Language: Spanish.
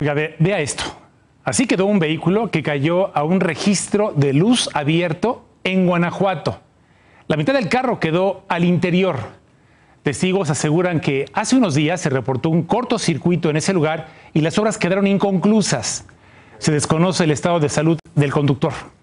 Oiga, vea esto. Así quedó un vehículo que cayó a un registro de luz abierto en Guanajuato. La mitad del carro quedó al interior. Testigos aseguran que hace unos días se reportó un cortocircuito en ese lugar y las obras quedaron inconclusas. Se desconoce el estado de salud del conductor.